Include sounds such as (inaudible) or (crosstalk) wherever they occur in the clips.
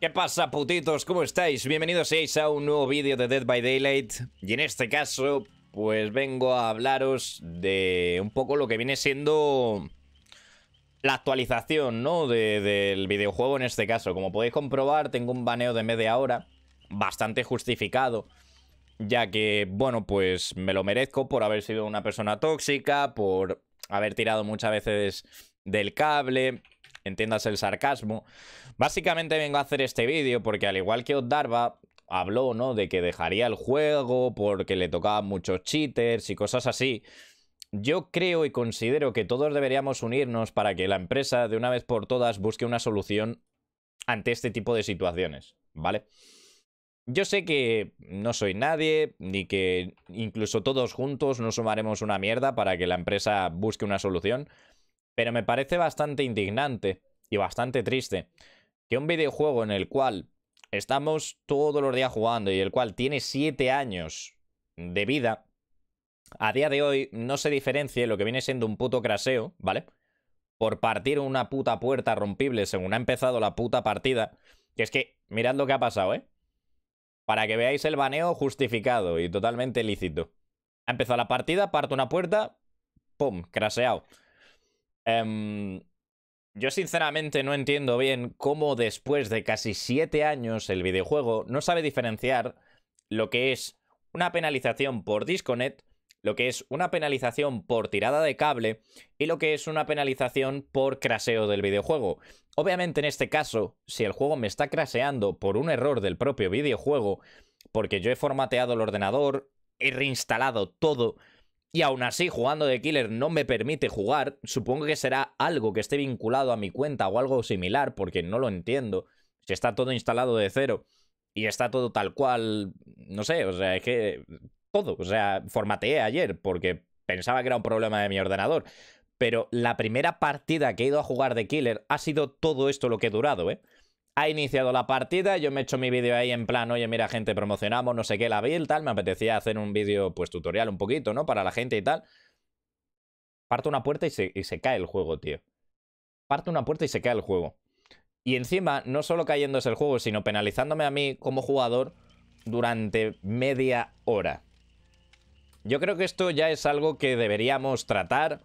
¿Qué pasa, putitos? ¿Cómo estáis? Bienvenidos a un nuevo vídeo de Dead by Daylight. Y en este caso, pues vengo a hablaros de un poco lo que viene siendo la actualización, ¿no? del videojuego en este caso. Como podéis comprobar, tengo un baneo de media hora, bastante justificado. Ya que, bueno, pues me lo merezco por haber sido una persona tóxica, por haber tirado muchas veces del cable, entiendas el sarcasmo. Básicamente vengo a hacer este vídeo porque al igual que Darba habló, ¿no? De que dejaría el juego porque le tocaban muchos cheaters y cosas así. Yo creo y considero que todos deberíamos unirnos para que la empresa de una vez por todas busque una solución ante este tipo de situaciones, ¿vale? Yo sé que no soy nadie, ni que incluso todos juntos no sumaremos una mierda para que la empresa busque una solución, pero me parece bastante indignante y bastante triste que un videojuego en el cual estamos todos los días jugando y el cual tiene 7 años de vida, a día de hoy no se diferencie lo que viene siendo un puto craseo, ¿vale? Por partir una puta puerta rompible según ha empezado la puta partida. Que es que, mirad lo que ha pasado, ¿eh? Para que veáis el baneo justificado y totalmente lícito. Ha empezado la partida, parto una puerta, ¡pum! Craseado. Em, yo sinceramente no entiendo bien cómo después de casi 7 años el videojuego no sabe diferenciar lo que es una penalización por disconnect, lo que es una penalización por tirada de cable y lo que es una penalización por craseo del videojuego. Obviamente en este caso, si el juego me está craseando por un error del propio videojuego, porque yo he formateado el ordenador, he reinstalado todo, y aún así jugando de killer no me permite jugar, supongo que será algo que esté vinculado a mi cuenta o algo similar, porque no lo entiendo. Si está todo instalado de cero y está todo tal cual, no sé, o sea, es que todo, o sea, formateé ayer porque pensaba que era un problema de mi ordenador. Pero la primera partida que he ido a jugar de Killer ha sido todo esto lo que he durado, ¿eh? ha iniciado la partida, yo me he hecho mi vídeo ahí en plan, oye, mira gente, promocionamos no sé qué la build, tal, me apetecía hacer un vídeo pues tutorial un poquito, ¿no? Para la gente y tal. Parto una puerta y se, cae el juego, tío. Parto una puerta y se cae el juego. Y encima, no solo cayéndose el juego, sino penalizándome a mí como jugador durante media hora. Yo creo que esto ya es algo que deberíamos tratar.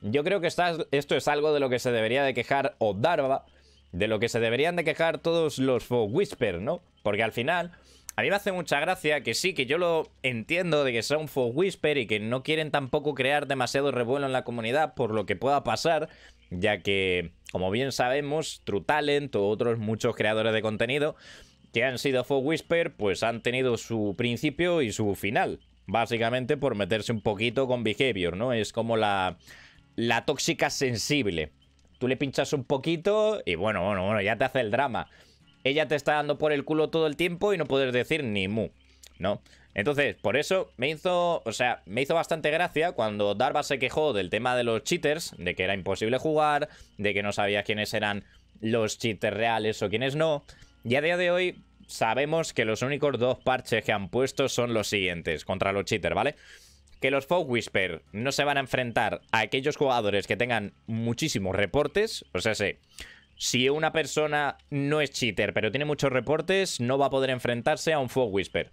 Yo creo que esto es algo de lo que se debería de quejar Odarva de lo que se deberían de quejar todos los Whisper, ¿no? Porque al final, a mí me hace mucha gracia que sí, que yo lo entiendo de que sea un Fog Whisper y que no quieren tampoco crear demasiado revuelo en la comunidad por lo que pueda pasar, ya que, como bien sabemos, True Talent o otros muchos creadores de contenido que han sido Fog Whisper, pues han tenido su principio y su final. Básicamente por meterse un poquito con Behavior, ¿no? Es como la, la tóxica sensible Tú le pinchas un poquito y bueno, bueno, bueno, ya te hace el drama. Ella te está dando por el culo todo el tiempo y no puedes decir ni mu, ¿no? Entonces, por eso me hizo, o sea, me hizo bastante gracia cuando Darva se quejó del tema de los cheaters, de que era imposible jugar, de que no sabía quiénes eran los cheaters reales o quiénes no. Y a día de hoy sabemos que los únicos dos parches que han puesto son los siguientes contra los cheaters, ¿vale? que los Fog Whisper no se van a enfrentar a aquellos jugadores que tengan muchísimos reportes. O sea, si una persona no es cheater, pero tiene muchos reportes, no va a poder enfrentarse a un Fog Whisper.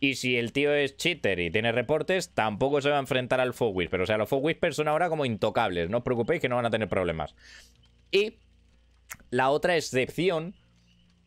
Y si el tío es cheater y tiene reportes, tampoco se va a enfrentar al Fog Whisper. O sea, los Fog Whisper son ahora como intocables. No os preocupéis que no van a tener problemas. Y la otra excepción,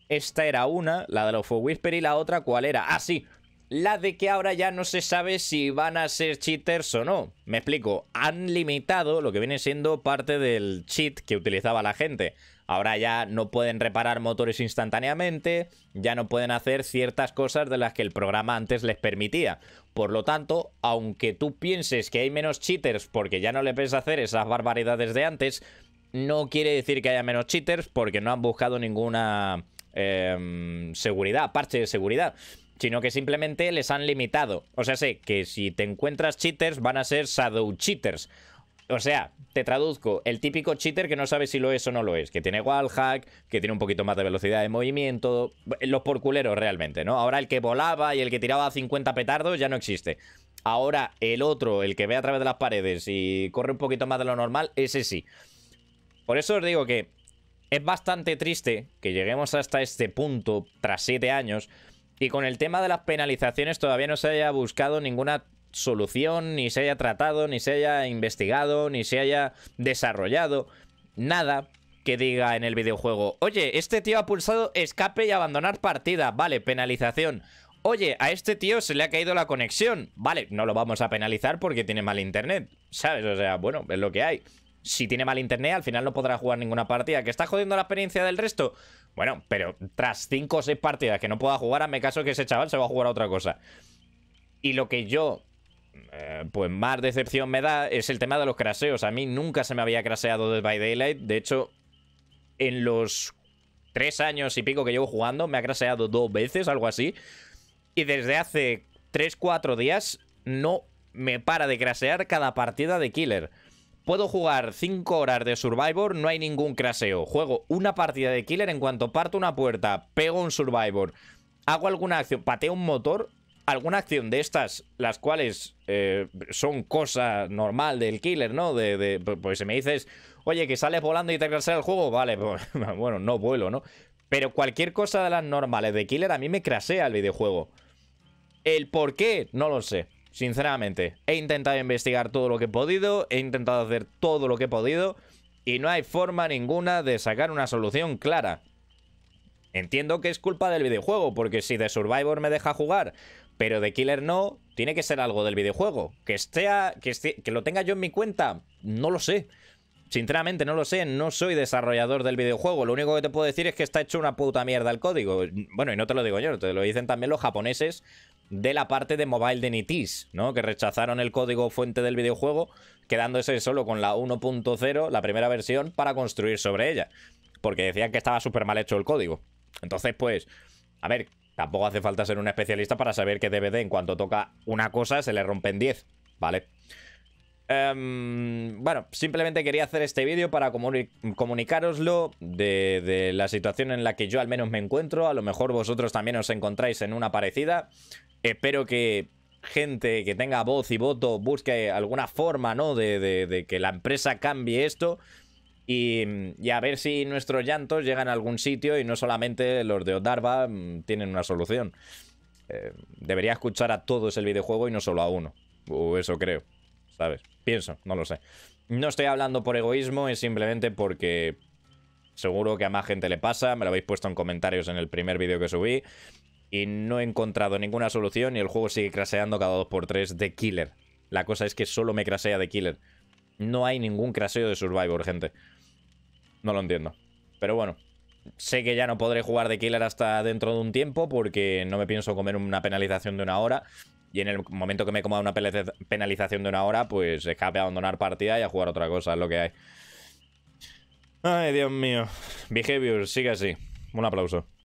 esta era una, la de los Fog Whisper, y la otra, ¿cuál era? Ah, sí, la de que ahora ya no se sabe si van a ser cheaters o no. Me explico, han limitado lo que viene siendo parte del cheat que utilizaba la gente. Ahora ya no pueden reparar motores instantáneamente, ya no pueden hacer ciertas cosas de las que el programa antes les permitía. Por lo tanto, aunque tú pienses que hay menos cheaters porque ya no le ves hacer esas barbaridades de antes, no quiere decir que haya menos cheaters porque no han buscado ninguna em, seguridad, parche de seguridad sino que simplemente les han limitado. O sea, sé que si te encuentras cheaters van a ser shadow cheaters. O sea, te traduzco, el típico cheater que no sabe si lo es o no lo es, que tiene hack, que tiene un poquito más de velocidad de movimiento, los porculeros realmente, ¿no? Ahora el que volaba y el que tiraba 50 petardos ya no existe. Ahora el otro, el que ve a través de las paredes y corre un poquito más de lo normal, ese sí. Por eso os digo que es bastante triste que lleguemos hasta este punto tras 7 años y con el tema de las penalizaciones todavía no se haya buscado ninguna solución, ni se haya tratado, ni se haya investigado, ni se haya desarrollado. Nada que diga en el videojuego, oye, este tío ha pulsado escape y abandonar partida, vale, penalización. Oye, a este tío se le ha caído la conexión. Vale, no lo vamos a penalizar porque tiene mal internet, ¿sabes? O sea, bueno, es lo que hay si tiene mal internet, al final no podrá jugar ninguna partida. ¿Que está jodiendo la experiencia del resto? Bueno, pero tras 5 o 6 partidas que no pueda jugar, mi caso que ese chaval se va a jugar a otra cosa. Y lo que yo, eh, pues más decepción me da es el tema de los craseos. A mí nunca se me había craseado de by Daylight. De hecho, en los 3 años y pico que llevo jugando, me ha craseado dos veces, algo así. Y desde hace 3-4 días no me para de crasear cada partida de Killer. Puedo jugar 5 horas de Survivor, no hay ningún craseo. Juego una partida de Killer en cuanto parto una puerta, pego un Survivor, hago alguna acción, pateo un motor, alguna acción de estas, las cuales eh, son cosa normal del killer, ¿no? De, pues si me dices, oye, que sales volando y te crasea el juego, vale, (laughs) pues, bueno, no vuelo, ¿no? Pero cualquier cosa de las normales de killer a mí me crasea el videojuego. El por qué, no lo sé. Sinceramente, he intentado investigar todo lo que he podido, he intentado hacer todo lo que he podido y no hay forma ninguna de sacar una solución clara. Entiendo que es culpa del videojuego, porque si The Survivor me deja jugar, pero The Killer no, tiene que ser algo del videojuego. Que, esté, que, que lo tenga yo en mi cuenta, no lo sé. Sinceramente, no lo sé, no soy desarrollador del videojuego. Lo único que te puedo decir es que está hecho una puta mierda el código. Bueno, y no te lo digo yo, te lo dicen también los japoneses de la parte de mobile de Nitis, ¿no? Que rechazaron el código fuente del videojuego, quedándose solo con la 1.0, la primera versión, para construir sobre ella. Porque decían que estaba súper mal hecho el código. Entonces, pues, a ver, tampoco hace falta ser un especialista para saber que DVD en cuanto toca una cosa se le rompen 10, ¿vale? Em, bueno, simplemente quería hacer este vídeo para comunicaroslo de, la situación en la que yo al menos me encuentro. A lo mejor vosotros también os encontráis en una parecida. Espero que gente que tenga voz y voto busque alguna forma, ¿no? De, que la empresa cambie esto. Y, a ver si nuestros llantos llegan a algún sitio y no solamente los de Odarva mm, tienen una solución. Eh, debería escuchar a todos el videojuego y no solo a uno. O eso creo. ¿Sabes? Pienso, no lo sé. No estoy hablando por egoísmo, es simplemente porque seguro que a más gente le pasa. Me lo habéis puesto en comentarios en el primer vídeo que subí y no he encontrado ninguna solución y el juego sigue craseando cada 2x3 de killer. La cosa es que solo me crasea de killer. No hay ningún craseo de Survivor, gente. No lo entiendo. Pero bueno, sé que ya no podré jugar de killer hasta dentro de un tiempo porque no me pienso comer una penalización de una hora. Y en el momento que me coma una penalización de una hora, pues escape a abandonar partida y a jugar otra cosa, es lo que hay. Ay, Dios mío. Behavior, sigue así. Un aplauso.